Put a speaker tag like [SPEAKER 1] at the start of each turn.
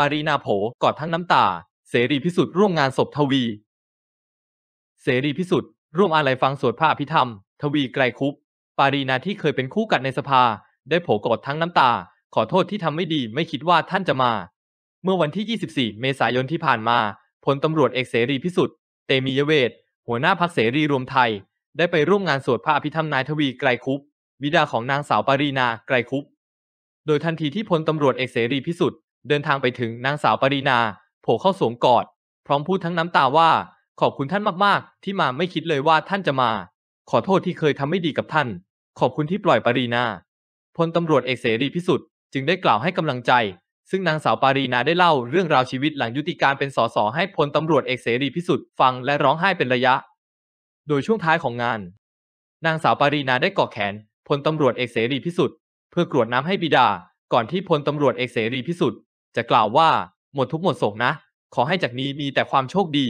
[SPEAKER 1] ปารีณาโผกอดทั้งน้ำตา เสรีพิสุทธิ์ร่วมงานศพทวี เสรีพิสุทธิ์ร่วมอะไรฟังสวดพระอภิธรรม ทวีไกลคุป ปารีณาที่เคยเป็นคู่กัดในสภา ได้โผกอดทั้งน้ำตาขอโทษที่ทำไม่ดีไม่คิดว่าท่านจะมา เมื่อวันที่ 24 เมษายนที่ผ่านมาพลตำรวจเอกเสรีพิสุทธิ์เตมียเวศหัวหน้าพักเสรีรวมไทย ได้ไปร่วมงานสวดพระอภิธรรมนายทวีไกลคุปบิดาของนางสาวปารีนาไกลคุป โดยทันทีที่พลตำรวจเอกเสรีพิสุทธิเดินทางไปถึงนางสาวปรีนาโผล่เข้าสวมกอด พร้อมพูดทั้งน้ำตาว่า ขอบคุณท่านมาก ๆ ที่มาไม่คิดเลยว่าท่านจะมา ขอโทษที่เคยทำไม่ดีกับท่าน ขอบคุณที่ปล่อยปรีนาพลตำรวจเอกเสรีพิสุทธิ์จึงได้กล่าวให้กำลังใจ ซึ่งนางสาวปรีนาได้เล่าเรื่องราวชีวิตหลังยุติการเป็นสสให้พลตำรวจเอกเสรีพิสุทธิ์ฟังและร้องไห้เป็นระยะ โดยช่วงท้ายของงาน นางสาวปรีนาได้กอดแขนพลตำรวจเอกเสรีพิสุทธิ์ เพื่อกรวดน้ำให้บิดา ก่อนที่พลตำรวจเอกเสรีพิสุทธิ์จะกล่าวว่าหมดทุกหมดโศกนะ ขอให้จากนี้มีแต่ความโชคดี